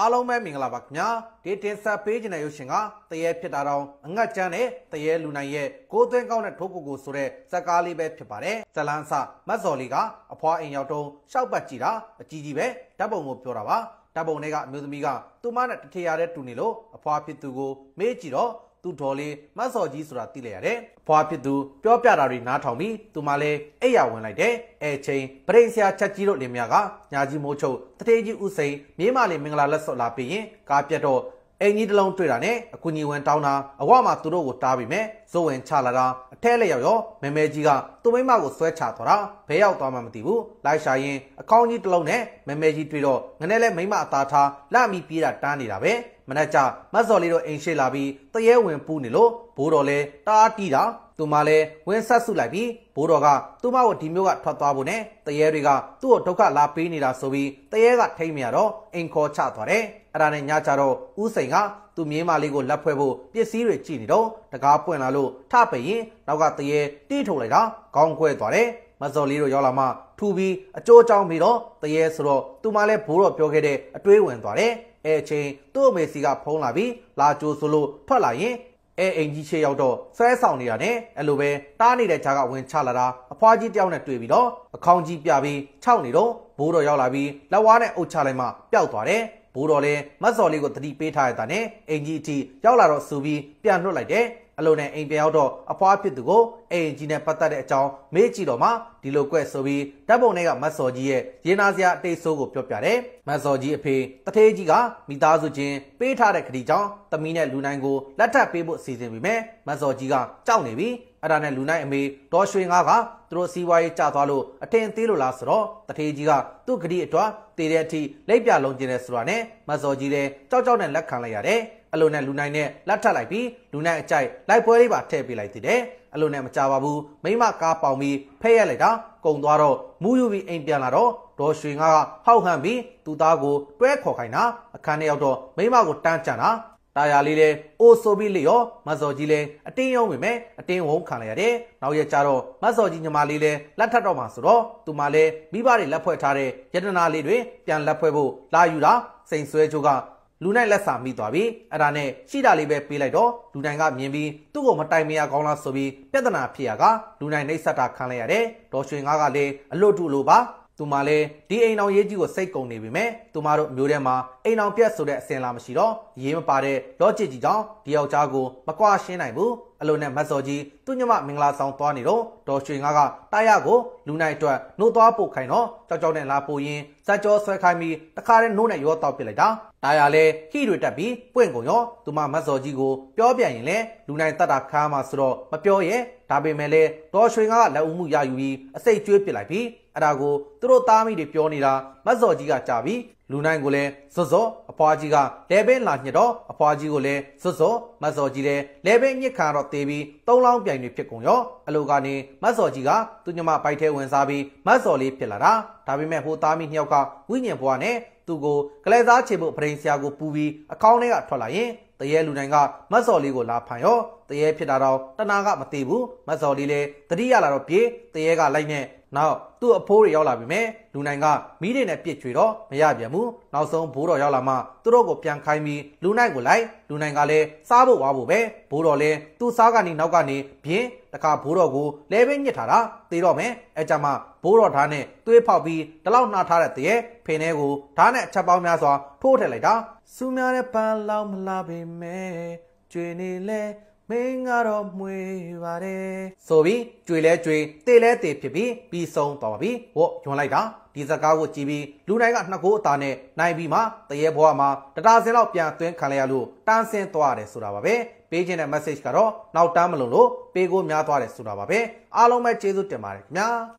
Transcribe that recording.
အားလုံးပဲမင်္ဂလာပါခင်ဗျာဒီတင်ဆက်ပေးခြင်းတဲ့ရုပ်ရှင်ကတရေဖြစ်တာတော့အငတ်ကျန်းတဲ့တရေလူနိုင်ရဲ့ကိုသွင်းကောင်းတဲ့ထိုးကိုကိုဆိုတဲ့ဇက်ကားလေးပဲဖြစ်ပါတယ်ဇလန်းဆမတ်စော်လေးကအဖွားအိမ်ရောက်တုံးရှောက်ပတ်ကြည့်တာအကြီးကြီးပဲဓာတ်ပုံကိုပြောတာပါဓာတ်ပုံတွေကအမျိုးသမီးကသူမနဲ့တထေရတဲ့တူနေလို့အဖွားဖြစ်သူကိုမေးကြည့်တော့သူဒေါ်လေးမတ်စော်ကြီးဆိုတာသိလိုက်ရတယ်။ဖွာဖြစ်သူ ပြောပြတာတွေနားထောင်ပြီးသူမလည်းအိပ်ယာဝင်လိုက်တယ်။အဲချိန်ပရိန်ဆရာချက်ကြီးတို့လင်မယားကညာကြီးမိုးချုပ်တထေးကြီးဦးစိန်မြေးမလေးမင်္ဂလာလက်ဆော့လာပြီးရင်ကားပြတ်တော့အင်ကြီးတလုံးတွေ့တာနဲ့အကူကြီးဝင်တောင်းတာအဝမှာသူတို့ကိုတားပြီးမဲ့ဇိုးဝင်ချလာတာအထဲလက်ရောက်ရောမဲမဲကြီးကသူ့မိမကိုဆွဲချသွားတာဘဲရောက်သွားမှမသိဘူးလိုက်ရှာရင်ကောင်းကြီးတစ်လုံးနဲ့မမဲကြီးတွေ့တော့ငနဲ့လဲမိမအသာထားလှမီပြေးတာတားနေတာပဲမနက်ကျမတ်စော်လေးတို့အိမ်ရှိလာပြီးတရဲဝင်ပူးနေလို့ဘိုးတော်လဲတားတီးတာသူမလည်းဝင်ဆက်ဆုလိုက်ပြီးဘိုးတော်ကသူ့မကိုဒီမျိုးကထွက်သွားဖို့နဲ့တရဲတွေကသူ့ကိုဒုက္ခလာပေးနေတာဆိုပြီးတရဲကထိမ့်မရတော့အိမ်ခေါ်ချသွားတယ်အဲ့ဒါနဲ့ညကြတော့ဦးစိန်ကသူ့မြင်းမလေးကိုလက်ဖွဲ့ဖို့ပစ္စည်းတွေကြည့်နေတော့တကားပွင့်လာလို့ထပရင်နောက်ကတရဲတီးထုတ်လိုက်တာခေါင်းခွဲသွားတယ်မဇော်လေးတို့ရောက်လာမှထူပြီးအကျိုးအကြောင်းပြီးတော့တရေဆိုတော့သူမလည်းဘိုးတော်ပြောခဲ့တဲ့အတွေးဝင်သွားတယ်။အဲအချိန်သူ့အမေစီကဖုံးလာပြီးလာကြိုဆိုလို့ထွက်လာရင်အဲအိမ်ကြီးရှေ့ရောက်တော့ဆွဲဆောင်နေရတယ်အဲ့လိုပဲတားနေတဲ့ခြားကဝင်ချလာတာအဖွားကြီးတယောက်နဲ့တွေ့ပြီးတော့အခေါင်းကြီးပြပြီးခြောက်နေတော့ဘိုးတော်ရောက်လာပြီးလက်ဝါးနဲ့အုပ်ချလိုက်မှပျောက်သွားတယ်ဘိုးတော်လည်းမတ်စော်လေးကိုတတိပေးထားရတာနဲ့အိမ်ကြီးအထိရောက်လာတော့ဆူပြီးပြန်လွှတ်လိုက်တယ်အလုံးနဲ့အိမ်ပြောက်တော့အဖွားဖြစ်သူကိုအိမ်ကြီးနဲ့ပတ်သက်တဲ့အကြောင်းမေးကြည့်တော့မှဒီလိုကွက်ဆိုပြီးဓာတ်ပုံတွေကမတ်စော်ကြီးရဲ့ရေနာစရာအတိတ်ဆိုးကိုပြောပြတယ်မတ်စော်ကြီးအဖေတထေးကြီးကမိသားစုချင်းပေးထားတဲ့ခရီးကြောင့်တမီးနဲ့လူနိုင်ကိုလက်ထပ်ပေးဖို့စီစဉ်ပြီးမယ်မတ်စော်ကြီးကကြောက်နေပြီးအဲ့ဒါနဲ့လူနိုင်အမေဒေါ်ရွှေငါကသူတို့စီးပွားရေးကျသွားလို့အထင်သေးလို့လားဆိုတော့တထေးကြီးကသူ့ဂရီအတွက်တည်တဲ့အထိလက်ပြလုံးကျင်တယ်ဆိုတာနဲ့မတ်စော်ကြီးလည်းကြောက်ကြောက်နဲ့လက်ခံလိုက်ရတယ်အလိုနဲ့လူနိုင်နဲ့လက်ထပ်လိုက်ပြီးလူနိုင်အကြိုက်လိုက်ပွဲလေးပါထည့်ပေးလိုက်သေးတယ်အလိုနဲ့မကြပါဘူးမိမကားပေါင်ပြီးဖဲ့ရက်လိုက်တာကုံသွားတော့မူးယူပြီးအိမ်ပြန်လာတော့ဒေါ်ရွှေငါကဟောက်ဟန်ပြီးသူ့သားကို တွဲခေါ်ခိုင်းတာအခန်းထဲရောက်တော့မိမကိုတန်းချန်တာတာယာလေးလဲအိုဆိုပြီးလေရောမဆော်ကြီးလဲအတင်းရုံးဝင်မဲ့အတင်းဝုံခံလိုက်ရတယ်။နောက်ရကြတော့မဆော်ကြီးညီမလေးလဲလက်ထပ်တော့မှာဆိုတော့သူမလဲမိဘတွေလက်ဖွဲ့ထားတဲ့ယတနာလေးတွေပြန်လက်ဖွဲ့ဖို့လာယူတာစိန်ဆွဲချိုးကလူနိုင်လက်စာမိသွားပြီအဲ့ဒါနဲ့ရှိတာလေးပဲပေးလိုက်တော့လူနိုင်ကမြင်ပြီးသူ့ကိုမတိုင်မရကောင်းလားဆိုပြီးပြဿနာဖြစ်ရကလူနိုင်နှိပ်စက်တာခံလိုက်ရတယ်ဒေါ်ရွှေငါကလည်းအလွတ်တူလိုပါသူမလည်းဒီအိမ်အောင်ရေးကြီးကိုစိတ်ကုန်နေပြီမဲ့သူမတို့မျိုးထဲမှာအိမ်အောင်ပြက်ဆိုတဲ့အစင်လာမရှိတော့ရေးမပါတဲ့ logic ကြီးကြောင့်ဒီယောက်ျားကိုမကွာရှင်းနိုင်ဘူးအလိုနဲ့မတ်စော်ကြီးသူညမမင်္ဂလာဆောင်သွားနေတော့ဒေါ်ရွှေငါကတာရကိုလူနိုင်အတွက်နှုတ်သွားပို့ခိုင်းတော့ကြောက်ကြောက်နဲ့လာပို့ရင်းစက်ကြောဆွဲခိုင်းပြီးတခါတည်းနှုတ်နဲ့ရောတောက်ပစ်လိုက်တာတာယာလဲဟိတွေတက်ပြီးပွင့်ကုန်ရောသူမမတ်စော်ကြီးကိုပြောပြန်ရင်လဲလူနိုင်တတ်တာခါမှာဆိုတော့မပြောရဲဒါပေမဲ့လဲဒေါ်ရွှေကလက်ဦးမှုရယူပြီးအစိတ်ကျွေးပစ်လိုက်ပြီးအဲ့ဒါကိုသူတို့သားမိတွေပြောနေတာမတ်စော်ကြီးကကြာပြီးလူနိုင်ကိုလည်းဇော့ဇော့အဖွားကြီးကလဲပင်းလာညတော့အဖွားကြီးကိုလည်းဇော့ဇော့မတ်စော်ကြီးလည်းလဲပင်းညစ်ခါတော့တေးပြီးသုံးလောင်းပြိုင်တွေဖြစ်ကုန်ရောအလိုကနေမတ်စော်ကြီးကသူညမပိုက်ထဲဝင်စားပြီးမတ်စော်လေးဖြစ်လာတာဒါပေမဲ့ဟိုသားမိနှစ်ယောက်ကဝိညာဉ်ဘွားနဲ့သူ့ကိုကလဲစားချေဖို့ပရိန်ဆရာကိုပူပြီးအကောင်းထဲကထွက်လာရင်တရေလူတိုင်းကမတ်စော်လေးကိုလာဖန်ရောတရေဖြစ်တာတော့တနာကမသေးဘူးမတ်စော်လေးလည်းတတိယလာတော့ပြေးတရေကလိုက်နဲ့နောက်သူ့အဖိုးတွေရောက်လာပြီမဲ့လူနိုင်ကမိတွေနဲ့ပြစ်ချွေတော့မရပြန်ဘူးနောက်ဆုံးဘိုးတော်ရောက်လာမှသူတို့ကိုပြန်ခိုင်းပြီးလူနိုင်ကိုလိုက် လူနိုင်ကလည်းစားဖို့ဝါဖို့ပဲဘိုးတော်လည်းသူ့စားကနေနောက်ကနေပြင်းတခါဘိုးတော်ကိုလဲပဲညစ်ထားတာသေတော့မယ်အဲကြမှာဘိုးတော်ထားနဲ့သွေးဖောက်ပြီးတလောက်နှာထားတဲ့တည်းဖင်ထဲကိုဓာတ်နဲ့အချက်ပေါင်းများစွာထိုးထည့်လိုက်တာစူးများတဲ့ပန်းလောက်မလာပေမဲ့ကျွေနေလဲမင်းကတော့မှွေပါတယ်ဆိုပြီးကြွေလဲကြွေတေလဲတေဖြစ်ပြီးပြီးဆုံးသွားပါပြီဝော့ညွန်လိုက်တာဒီစကားကိုကြည့်ပြီးလူနိုင်ကနှစ်ကိုအသားနဲ့နိုင်ပြီးမှတရေဘွားမှာတတားစင်လောက်ပြန်သွင်းခံလိုက်ရလို့တန်းစင်းသွားတယ်ဆိုတာပါပဲပေးခြင်းတဲ့ message ကတော့နောက်တမ်းမလုံလို့ပေးကိုများသွားတယ်ဆိုတာပါပဲအားလုံးပဲကျေးဇူးတင်ပါတယ်ခင်ဗျာ